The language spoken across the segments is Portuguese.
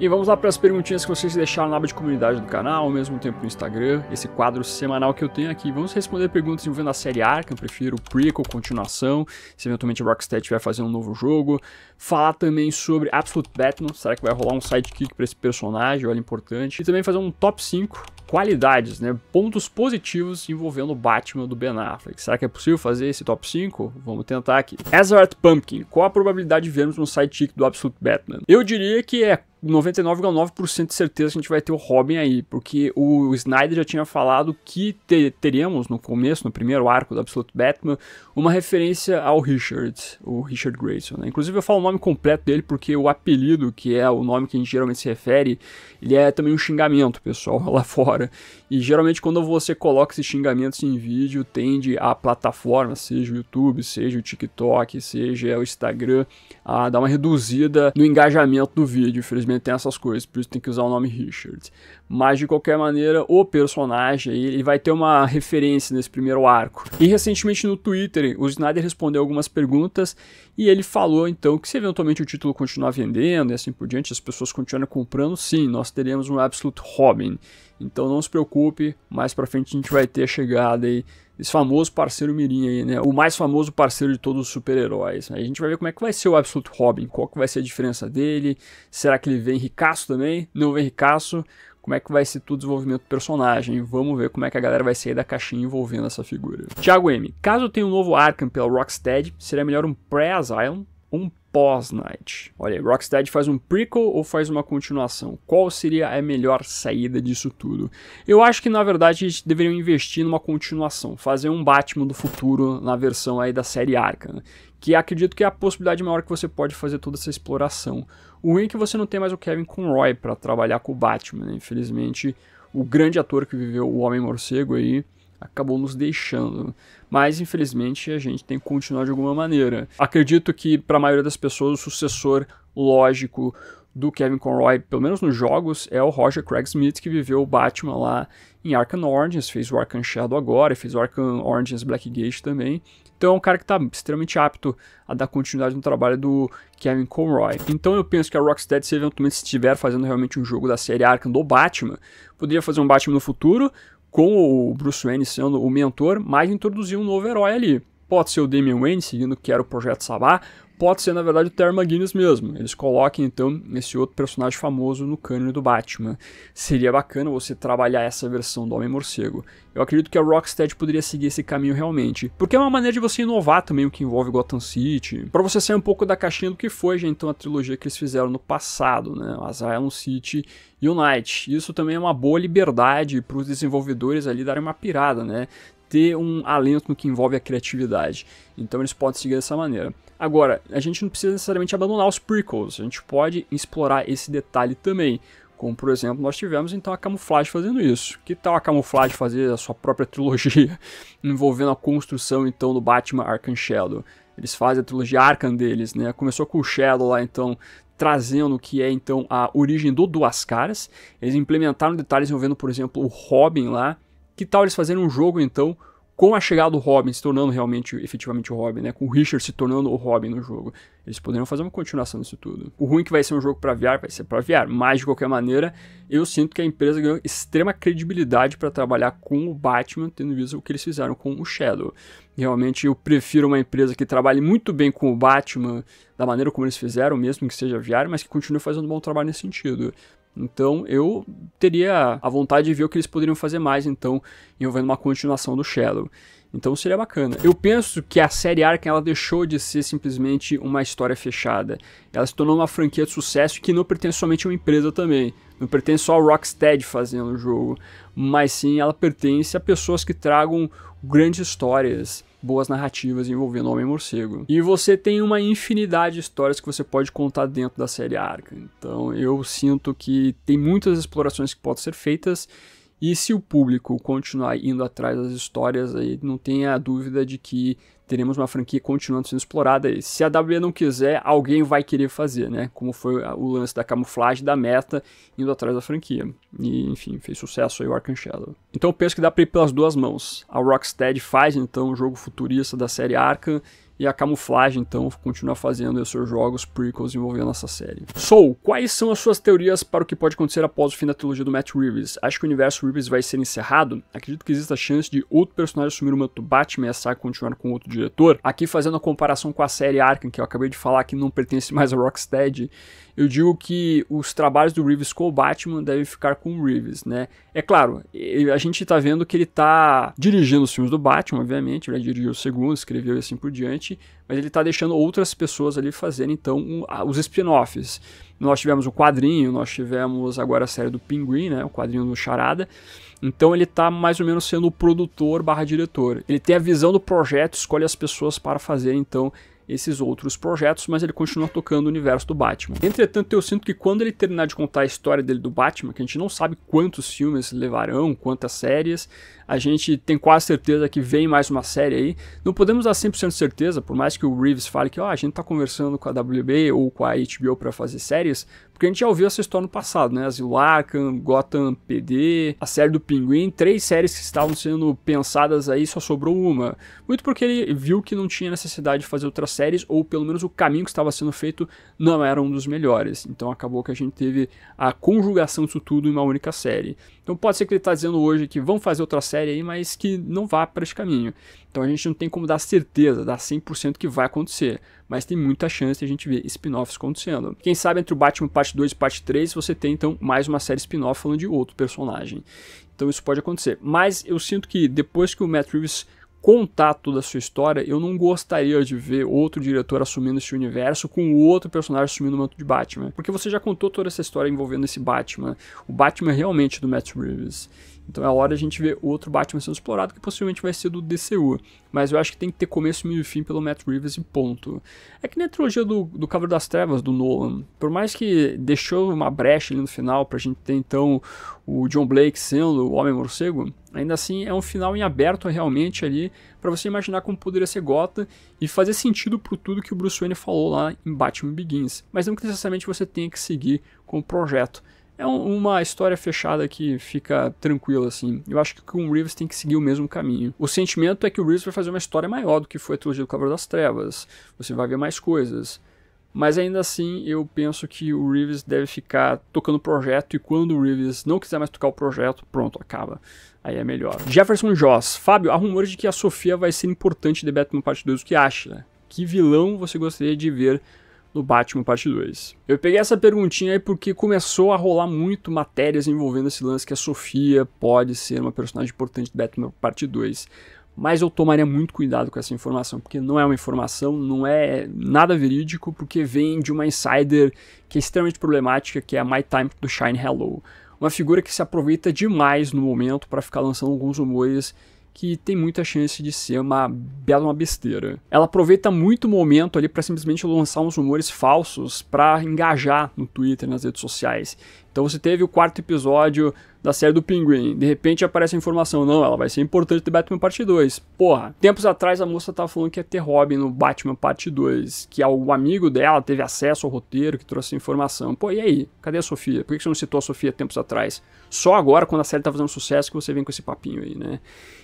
E vamos lá para as perguntinhas que vocês deixaram na aba de comunidade do canal, ao mesmo tempo no Instagram, esse quadro semanal que eu tenho aqui. Vamos responder perguntas envolvendo a série Arkham, prefiro prequel, continuação, se eventualmente a Rocksteady vai fazer um novo jogo. Falar também sobre Absolute Batman, será que vai rolar um sidekick para esse personagem, olha importante. E também fazer um top 5 qualidades, né? Pontos positivos envolvendo o Batman do Ben Affleck. Será que é possível fazer esse top 5? Vamos tentar aqui. Ezrath Pumpkin. Qual a probabilidade de vermos um sidekick do Absolute Batman? Eu diria que é 99,9% de certeza que a gente vai ter o Robin aí, porque o Snyder já tinha falado que te teríamos no começo, no primeiro arco do Absolute Batman, uma referência ao Richard, o Richard Grayson. Né? Inclusive eu falo o nome completo dele porque o apelido, que é o nome que a gente geralmente se refere, ele é também um xingamento, pessoal, lá fora fora. E geralmente quando você coloca esses xingamentos em vídeo, tende a plataforma, seja o YouTube, seja o TikTok, seja o Instagram, a dar uma reduzida no engajamento do vídeo. Infelizmente tem essas coisas, por isso tem que usar o nome Richard. Mas de qualquer maneira, o personagem ele vai ter uma referência nesse primeiro arco. E recentemente no Twitter, o Snyder respondeu algumas perguntas e ele falou então que se eventualmente o título continuar vendendo e assim por diante, as pessoas continuarem comprando, sim, nós teremos um Absolute Robin. Então não se preocupe, mais pra frente a gente vai ter a chegada aí desse famoso parceiro Mirim aí, né? O mais famoso parceiro de todos os super-heróis. Aí a gente vai ver como é que vai ser o Absolute Robin, qual que vai ser a diferença dele, será que ele vem ricaço também? Não vem ricaço? como é que vai ser todo o desenvolvimento do personagem. Vamos ver como é que a galera vai sair da caixinha envolvendo essa figura. Thiago M. Caso tenha um novo Arkham pela Rocksteady, seria melhor um pré-Asylum ou um pós-Night? Olha, Rocksteady faz um prequel ou faz uma continuação? Qual seria a melhor saída disso tudo? Eu acho que, na verdade, eles deveriam investir numa continuação, fazer um Batman do futuro na versão aí da série Arkham. Né? que acredito que é a possibilidade maior que você pode fazer toda essa exploração. O ruim é que você não tem mais o Kevin Conroy para trabalhar com o Batman, né? infelizmente o grande ator que viveu o Homem-Morcego aí acabou nos deixando. Mas infelizmente a gente tem que continuar de alguma maneira. Acredito que para a maioria das pessoas o sucessor lógico do Kevin Conroy, pelo menos nos jogos, é o Roger Craig Smith que viveu o Batman lá em Arkham Origins, fez o Arkham Shadow agora, fez o Arkham Origins Blackgate também. Então é um cara que está extremamente apto a dar continuidade no trabalho do Kevin Conroy. Então eu penso que a Rocksteady, se eventualmente estiver fazendo realmente um jogo da série Arkham do Batman, poderia fazer um Batman no futuro, com o Bruce Wayne sendo o mentor, mas introduzir um novo herói ali. Pode ser o Damian Wayne, seguindo que era o Projeto Sabá. Pode ser, na verdade, o Terry McGuinness mesmo. Eles colocam, então, esse outro personagem famoso no cânone do Batman. Seria bacana você trabalhar essa versão do Homem-Morcego. Eu acredito que a Rocksteady poderia seguir esse caminho realmente. Porque é uma maneira de você inovar também o que envolve Gotham City. para você sair um pouco da caixinha do que foi, já então, a trilogia que eles fizeram no passado, né? Asylum City e Isso também é uma boa liberdade para os desenvolvedores ali darem uma pirada, né? ter um alento no que envolve a criatividade. Então eles podem seguir dessa maneira. Agora, a gente não precisa necessariamente abandonar os prequels, a gente pode explorar esse detalhe também. Como, por exemplo, nós tivemos então a camuflagem fazendo isso. Que tal a camuflagem fazer a sua própria trilogia envolvendo a construção então do Batman Arkham Shadow? Eles fazem a trilogia Arkham deles, né? Começou com o Shadow lá então trazendo o que é então a origem do Duas Caras. Eles implementaram detalhes envolvendo, por exemplo, o Robin lá, que tal eles fazerem um jogo, então, com a chegada do Robin se tornando realmente, efetivamente o Robin, né? Com o Richard se tornando o Robin no jogo. Eles poderiam fazer uma continuação disso tudo. O ruim é que vai ser um jogo para VR, vai ser para VR, mas de qualquer maneira, eu sinto que a empresa ganhou extrema credibilidade para trabalhar com o Batman, tendo visto o que eles fizeram com o Shadow. Realmente eu prefiro uma empresa que trabalhe muito bem com o Batman, da maneira como eles fizeram, mesmo que seja VR, mas que continue fazendo um bom trabalho nesse sentido. Então eu teria a vontade de ver o que eles poderiam fazer mais, então, envolvendo uma continuação do Shadow. Então seria bacana. Eu penso que a série Arkham ela deixou de ser simplesmente uma história fechada. Ela se tornou uma franquia de sucesso que não pertence somente a uma empresa também. Não pertence só ao Rocksteady fazendo o jogo, mas sim ela pertence a pessoas que tragam grandes histórias boas narrativas envolvendo Homem-Morcego. E você tem uma infinidade de histórias que você pode contar dentro da série Arca. Então eu sinto que tem muitas explorações que podem ser feitas e se o público continuar indo atrás das histórias aí, não tenha dúvida de que teremos uma franquia continuando sendo explorada. E se a WWE não quiser, alguém vai querer fazer, né? Como foi o lance da camuflagem da meta indo atrás da franquia. E, enfim, fez sucesso aí o Arkham Shadow. Então eu penso que dá pra ir pelas duas mãos. A Rocksteady faz então o um jogo futurista da série Arkham e a camuflagem, então, continua fazendo seus jogos prequels envolvendo essa série. Soul, quais são as suas teorias para o que pode acontecer após o fim da trilogia do Matt Reeves? Acho que o universo Reeves vai ser encerrado? Acredito que exista a chance de outro personagem assumir o manto do Batman e a saga continuar com outro diretor? Aqui fazendo a comparação com a série Arkham, que eu acabei de falar que não pertence mais a Rocksteady, eu digo que os trabalhos do Reeves com o Batman devem ficar com o Reeves, né? É claro, a gente tá vendo que ele tá dirigindo os filmes do Batman, obviamente, ele dirigiu o segundo, escreveu e assim por diante, existe, mas ele está deixando outras pessoas ali fazerem então um, os spin-offs. Nós tivemos o quadrinho, nós tivemos agora a série do Pinguim, né, o quadrinho do Charada. Então ele está mais ou menos sendo o produtor barra diretor. Ele tem a visão do projeto, escolhe as pessoas para fazer então esses outros projetos, mas ele continua tocando o universo do Batman. Entretanto, eu sinto que quando ele terminar de contar a história dele do Batman, que a gente não sabe quantos filmes levarão, quantas séries, a gente tem quase certeza que vem mais uma série aí. Não podemos dar 100% de certeza, por mais que o Reeves fale que oh, a gente está conversando com a WB ou com a HBO para fazer séries, porque a gente já ouviu essa história no passado, né? Asilo Arkham, Gotham PD, a série do Pinguim, três séries que estavam sendo pensadas aí, só sobrou uma. Muito porque ele viu que não tinha necessidade de fazer outras séries, ou pelo menos o caminho que estava sendo feito não era um dos melhores. Então acabou que a gente teve a conjugação disso tudo em uma única série. Então pode ser que ele está dizendo hoje que vão fazer outra série série aí, mas que não vá para esse caminho. Então a gente não tem como dar certeza, dar 100% que vai acontecer, mas tem muita chance de a gente ver spin-offs acontecendo. Quem sabe entre o Batman parte 2 e parte 3 você tem então mais uma série spin-off falando de outro personagem. Então isso pode acontecer. Mas eu sinto que depois que o Matt Reeves contar toda a sua história, eu não gostaria de ver outro diretor assumindo esse universo com outro personagem assumindo o manto de Batman. Porque você já contou toda essa história envolvendo esse Batman. O Batman é realmente do Matt Reeves. Então é a hora a gente ver outro Batman sendo explorado, que possivelmente vai ser do DCU. Mas eu acho que tem que ter começo, meio e fim pelo Matt Reeves e ponto. É que nem a trilogia do, do Cavaleiro das Trevas, do Nolan. Por mais que deixou uma brecha ali no final pra gente ter então o John Blake sendo o Homem-Morcego, ainda assim é um final em aberto realmente ali para você imaginar como poderia ser Gota e fazer sentido pro tudo que o Bruce Wayne falou lá em Batman Begins. Mas não que necessariamente você tenha que seguir com o projeto é um, uma história fechada que fica tranquila, assim. Eu acho que o Reeves tem que seguir o mesmo caminho. O sentimento é que o Reeves vai fazer uma história maior do que foi a trilogia do Cavaleiro das Trevas. Você vai ver mais coisas. Mas ainda assim, eu penso que o Reeves deve ficar tocando o projeto e quando o Reeves não quiser mais tocar o projeto, pronto, acaba. Aí é melhor. Jefferson Joss. Fábio, há rumores de que a Sofia vai ser importante de Batman Parte 2. O que acha? Que vilão você gostaria de ver no Batman Parte 2. Eu peguei essa perguntinha aí porque começou a rolar muito matérias envolvendo esse lance que a Sofia pode ser uma personagem importante do Batman Parte 2. Mas eu tomaria muito cuidado com essa informação, porque não é uma informação, não é nada verídico, porque vem de uma insider que é extremamente problemática, que é a My Time do Shine Hello. Uma figura que se aproveita demais no momento para ficar lançando alguns rumores que tem muita chance de ser uma bela uma besteira. Ela aproveita muito o momento ali para simplesmente lançar uns rumores falsos para engajar no Twitter, nas redes sociais. Então você teve o quarto episódio da série do Pinguim. De repente aparece a informação, não, ela vai ser importante do Batman Parte 2. Porra, tempos atrás a moça tava falando que ia ter Robin no Batman Parte 2, que é o amigo dela teve acesso ao roteiro, que trouxe informação. Pô, e aí? Cadê a Sofia? Por que você não citou a Sofia tempos atrás? Só agora, quando a série tá fazendo sucesso, que você vem com esse papinho aí, né?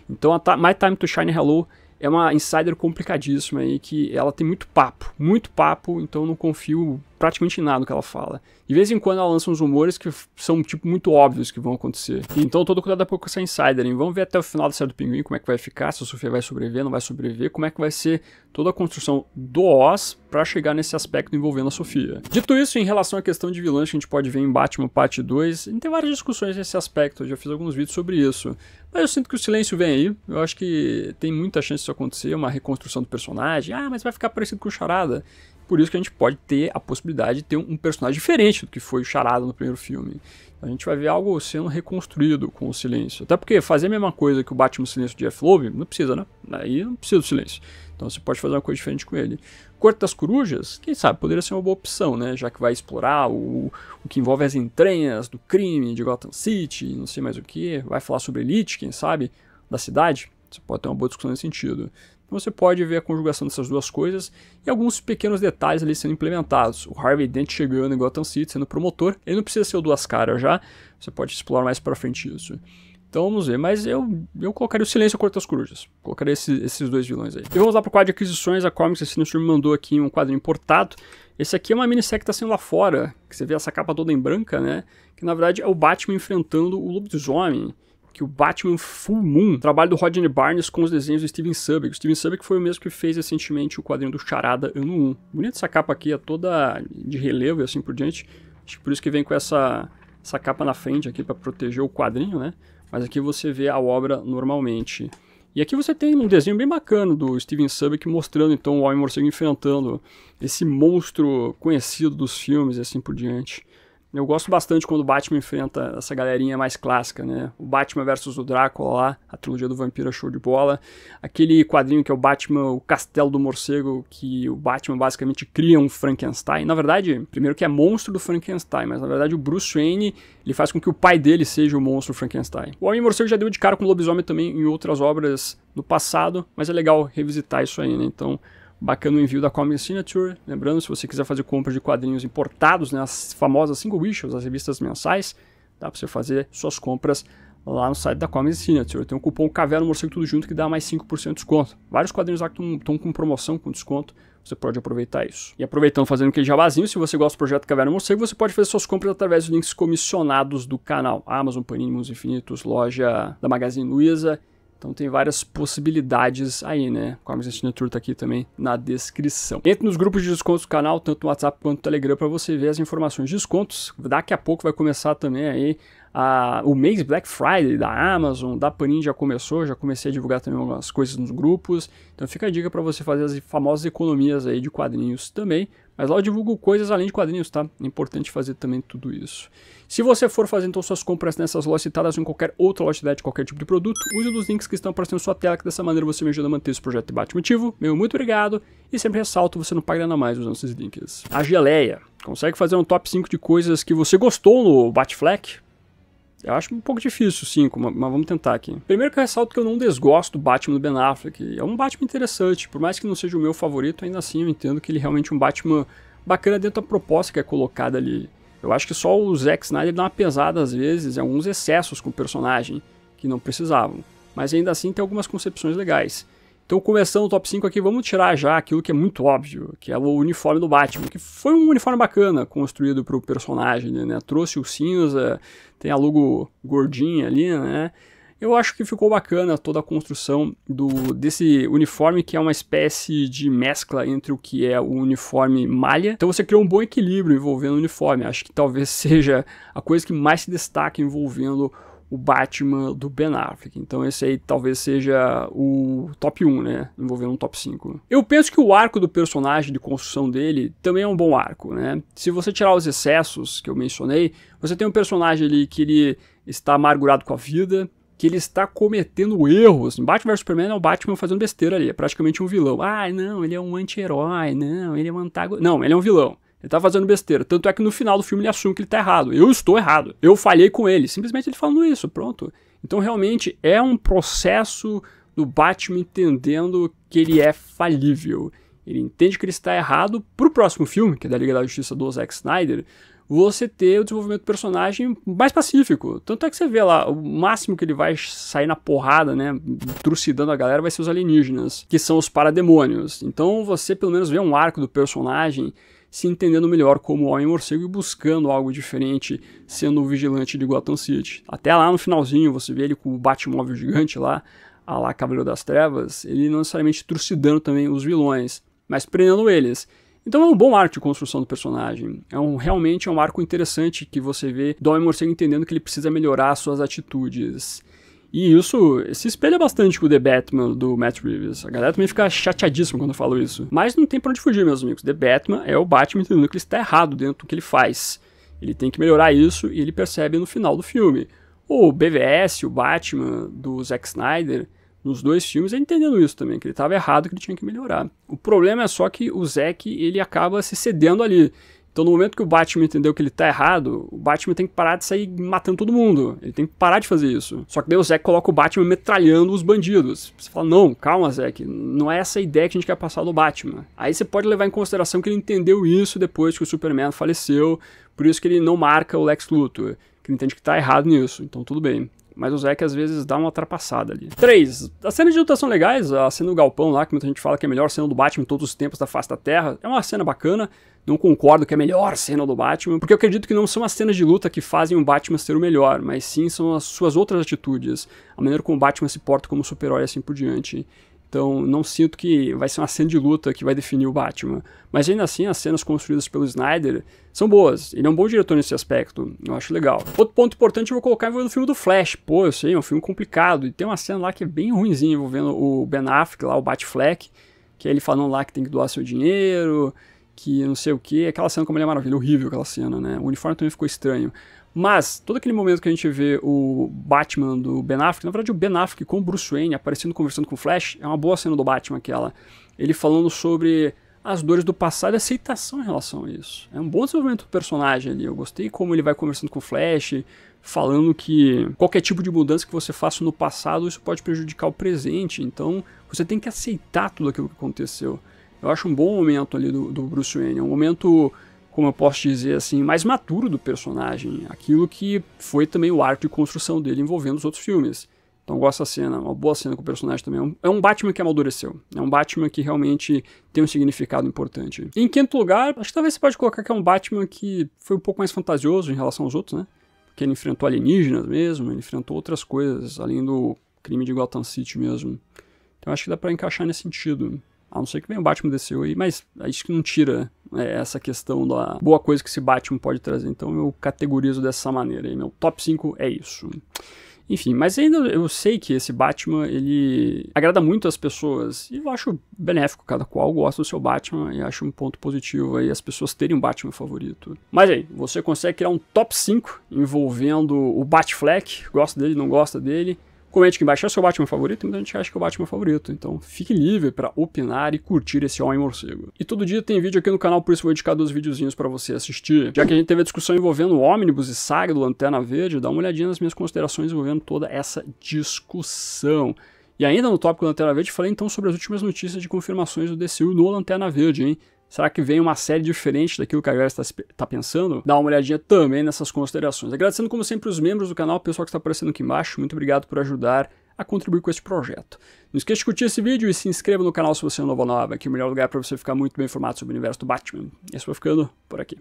Então a My Time to Shine Hello é uma insider complicadíssima aí, que ela tem muito papo, muito papo, então não confio praticamente em nada no que ela fala. De vez em quando ela lança uns rumores que são, tipo, muito óbvios que vão acontecer. Então todo cuidado é pouco com essa insider, hein? Vamos ver até o final da série do Pinguim como é que vai ficar, se a Sofia vai sobreviver, não vai sobreviver, como é que vai ser toda a construção do Oz para chegar nesse aspecto envolvendo a Sofia. Dito isso, em relação à questão de vilãs que a gente pode ver em Batman Parte 2, tem várias discussões nesse aspecto, eu já fiz alguns vídeos sobre isso. Mas eu sinto que o silêncio vem aí, eu acho que tem muita chance disso acontecer, uma reconstrução do personagem. Ah, mas vai ficar parecido com o Charada. Por isso que a gente pode ter a possibilidade de ter um personagem diferente do que foi o Charada no primeiro filme. A gente vai ver algo sendo reconstruído com o silêncio. Até porque fazer a mesma coisa que o Batman Silêncio de Jeff Love não precisa, né? Aí não precisa do silêncio. Então você pode fazer uma coisa diferente com ele. Corte das Corujas, quem sabe, poderia ser uma boa opção, né? Já que vai explorar o, o que envolve as entranhas do crime de Gotham City, não sei mais o que. Vai falar sobre elite, quem sabe, da cidade. Você pode ter uma boa discussão nesse sentido você pode ver a conjugação dessas duas coisas e alguns pequenos detalhes ali sendo implementados. O Harvey Dent chegando em Gotham City, sendo promotor, ele não precisa ser o duas caras já, você pode explorar mais para frente isso. Então vamos ver, mas eu, eu colocaria o Silêncio Corta as Corujas. Colocaria esses, esses dois vilões aí. E vamos lá pro quadro de aquisições. A Comics senhor me mandou aqui um quadro importado. Esse aqui é uma minissérie que tá sendo lá fora, que você vê essa capa toda em branca, né? Que na verdade é o Batman enfrentando o lobisomem que o Batman Full Moon, trabalho do Rodney Barnes com os desenhos do Steven Subic. O Steven Subic foi o mesmo que fez recentemente o quadrinho do Charada Ano 1. Bonita essa capa aqui, é toda de relevo e assim por diante. Acho que por isso que vem com essa, essa capa na frente aqui para proteger o quadrinho, né? Mas aqui você vê a obra normalmente. E aqui você tem um desenho bem bacana do Steven Subic mostrando então o Homem-Morcego enfrentando esse monstro conhecido dos filmes e assim por diante. Eu gosto bastante quando o Batman enfrenta essa galerinha mais clássica, né? O Batman versus o Drácula lá, a trilogia do Vampiro é show de bola. Aquele quadrinho que é o Batman, o Castelo do Morcego, que o Batman basicamente cria um Frankenstein. Na verdade, primeiro que é monstro do Frankenstein, mas na verdade o Bruce Wayne, ele faz com que o pai dele seja o monstro Frankenstein. O Homem Morcego já deu de cara com o lobisomem também em outras obras no passado, mas é legal revisitar isso aí, né? Então, Bacana o envio da Comic Signature. Lembrando, se você quiser fazer compra de quadrinhos importados, né, as famosas single issues, as revistas mensais, dá para você fazer suas compras lá no site da Comic Signature. Tem um cupom Caverna Morcego Tudo Junto que dá mais 5% de desconto. Vários quadrinhos lá estão com promoção, com desconto. Você pode aproveitar isso. E aproveitando, fazendo aquele jabazinho, se você gosta do projeto Caverna Morcego, você pode fazer suas compras através dos links comissionados do canal. Amazon, Panini, Mundos Infinitos, loja da Magazine Luiza então tem várias possibilidades aí, né? Com a minha assinatura tá aqui também na descrição. Entre nos grupos de descontos do canal, tanto no WhatsApp quanto no Telegram, para você ver as informações de descontos. Daqui a pouco vai começar também aí a, o mês Black Friday da Amazon, da Panini já começou, já comecei a divulgar também algumas coisas nos grupos. Então fica a dica para você fazer as famosas economias aí de quadrinhos também. Mas lá eu divulgo coisas além de quadrinhos, tá? É importante fazer também tudo isso. Se você for fazer então suas compras nessas lojas citadas ou em qualquer outra loja de qualquer tipo de produto, use os links que estão aparecendo na sua tela, que dessa maneira você me ajuda a manter esse projeto de motivo. Meu muito obrigado e sempre ressalto, você não paga nada mais usando esses links. A geleia. Consegue fazer um top 5 de coisas que você gostou no Batfleck? Eu acho um pouco difícil, sim, mas, mas vamos tentar aqui. Primeiro que eu ressalto que eu não desgosto do Batman do Ben Affleck. É um Batman interessante, por mais que não seja o meu favorito, ainda assim eu entendo que ele é realmente um Batman bacana dentro da proposta que é colocada ali. Eu acho que só o Zack Snyder dá uma pesada às vezes, alguns é excessos com o personagem, que não precisavam. Mas ainda assim tem algumas concepções legais. Então, começando o top 5 aqui, vamos tirar já aquilo que é muito óbvio, que é o uniforme do Batman, que foi um uniforme bacana construído para o personagem, né? Trouxe o cinza, tem a logo gordinha ali, né? Eu acho que ficou bacana toda a construção do, desse uniforme, que é uma espécie de mescla entre o que é o uniforme malha. Então você criou um bom equilíbrio envolvendo o uniforme. Acho que talvez seja a coisa que mais se destaca envolvendo o Batman do Ben Affleck. Então esse aí talvez seja o top 1, né? Envolvendo um top 5. Eu penso que o arco do personagem, de construção dele, também é um bom arco, né? Se você tirar os excessos que eu mencionei, você tem um personagem ali que ele está amargurado com a vida, que ele está cometendo erros. Em Batman vs Superman é o Batman fazendo besteira ali, é praticamente um vilão. Ah, não, ele é um anti-herói, não, ele é um antagonista. Não, ele é um vilão. Ele tá fazendo besteira. Tanto é que no final do filme ele assume que ele tá errado. Eu estou errado. Eu falhei com ele. Simplesmente ele falando isso, pronto. Então realmente é um processo do Batman entendendo que ele é falível. Ele entende que ele está errado pro próximo filme, que é da Liga da Justiça do Zack Snyder, você ter o desenvolvimento do personagem mais pacífico. Tanto é que você vê lá, o máximo que ele vai sair na porrada, né, trucidando a galera, vai ser os alienígenas, que são os parademônios. Então você pelo menos vê um arco do personagem se entendendo melhor como Homem-Morcego e buscando algo diferente, sendo o vigilante de Gotham City. Até lá no finalzinho você vê ele com o Batmóvel gigante lá, a lá Cavaleiro das Trevas, ele não necessariamente trucidando também os vilões, mas prendendo eles. Então é um bom arco de construção do personagem. É um realmente é um arco interessante que você vê do Homem Morcego entendendo que ele precisa melhorar suas atitudes. E isso se espelha bastante com o The Batman do Matt Reeves. A galera também fica chateadíssima quando eu falo isso. Mas não tem pra onde fugir, meus amigos. The Batman é o Batman entendendo que ele está errado dentro do que ele faz. Ele tem que melhorar isso e ele percebe no final do filme. O BVS, o Batman do Zack Snyder, nos dois filmes, é entendendo isso também, que ele estava errado, que ele tinha que melhorar. O problema é só que o Zack, ele acaba se cedendo ali. Então, no momento que o Batman entendeu que ele tá errado, o Batman tem que parar de sair matando todo mundo. Ele tem que parar de fazer isso. Só que daí o Zack coloca o Batman metralhando os bandidos. Você fala, não, calma, Zack, não é essa a ideia que a gente quer passar do Batman. Aí você pode levar em consideração que ele entendeu isso depois que o Superman faleceu, por isso que ele não marca o Lex Luthor. Que ele entende que tá errado nisso, então tudo bem. Mas o Zack às vezes dá uma ultrapassada ali. 3. As cenas de luta são legais. A cena do galpão lá, que muita gente fala que é a melhor cena do Batman em todos os tempos da face da Terra. É uma cena bacana. Não concordo que é a melhor cena do Batman, porque eu acredito que não são as cenas de luta que fazem o Batman ser o melhor, mas sim são as suas outras atitudes, a maneira como o Batman se porta como super-herói assim por diante. Então, não sinto que vai ser uma cena de luta que vai definir o Batman. Mas ainda assim, as cenas construídas pelo Snyder são boas. Ele é um bom diretor nesse aspecto. Eu acho legal. Outro ponto importante eu vou colocar envolvendo o filme do Flash. Pô, eu sei, é um filme complicado. E tem uma cena lá que é bem ruimzinha envolvendo o Ben Affleck, lá, o Batfleck. Que é ele falando lá que tem que doar seu dinheiro, que não sei o que. Aquela cena como ele é maravilhoso, horrível aquela cena, né? O uniforme também ficou estranho. Mas, todo aquele momento que a gente vê o Batman do Ben Affleck, na verdade o Ben Affleck com o Bruce Wayne aparecendo conversando com o Flash, é uma boa cena do Batman aquela. Ele falando sobre as dores do passado e aceitação em relação a isso. É um bom desenvolvimento do personagem ali. Eu gostei como ele vai conversando com o Flash, falando que qualquer tipo de mudança que você faça no passado, isso pode prejudicar o presente. Então, você tem que aceitar tudo aquilo que aconteceu. Eu acho um bom momento ali do, do Bruce Wayne. É um momento como eu posso dizer assim, mais maturo do personagem, aquilo que foi também o arco de construção dele envolvendo os outros filmes. Então gosto da cena, uma boa cena com o personagem também. É, é um Batman que amadureceu. É um Batman que realmente tem um significado importante. Em quinto lugar, acho que talvez você pode colocar que é um Batman que foi um pouco mais fantasioso em relação aos outros, né? Porque ele enfrentou alienígenas mesmo, ele enfrentou outras coisas, além do crime de Gotham City mesmo. Então acho que dá para encaixar nesse sentido. A não ser que venha o Batman desceu aí, mas é isso que não tira é essa questão da boa coisa que esse Batman pode trazer. Então eu categorizo dessa maneira. meu top 5 é isso. Enfim, mas ainda eu sei que esse Batman, ele agrada muito as pessoas. E eu acho benéfico, cada qual gosta do seu Batman e acho um ponto positivo aí as pessoas terem um Batman favorito. Mas aí, você consegue criar um top 5 envolvendo o Batfleck, gosta dele, não gosta dele, Comente aqui embaixo é o seu Batman favorito, muita gente acha que é o Batman favorito, então fique livre para opinar e curtir esse homem morcego. E todo dia tem vídeo aqui no canal, por isso vou dedicar dois videozinhos para você assistir. Já que a gente teve a discussão envolvendo o ônibus e saga do Lanterna Verde, dá uma olhadinha nas minhas considerações envolvendo toda essa discussão. E ainda no tópico Lanterna Verde, falei então sobre as últimas notícias de confirmações do DCU no Lanterna Verde, hein? Será que vem uma série diferente daquilo que a galera está, tá pensando? Dá uma olhadinha também nessas considerações. Agradecendo, como sempre, os membros do canal, o pessoal que está aparecendo aqui embaixo. Muito obrigado por ajudar a contribuir com este projeto. Não esqueça de curtir esse vídeo e se inscreva no canal se você é novo ou nova, que é o melhor lugar para você ficar muito bem informado sobre o universo do Batman. Esse assim foi ficando por aqui.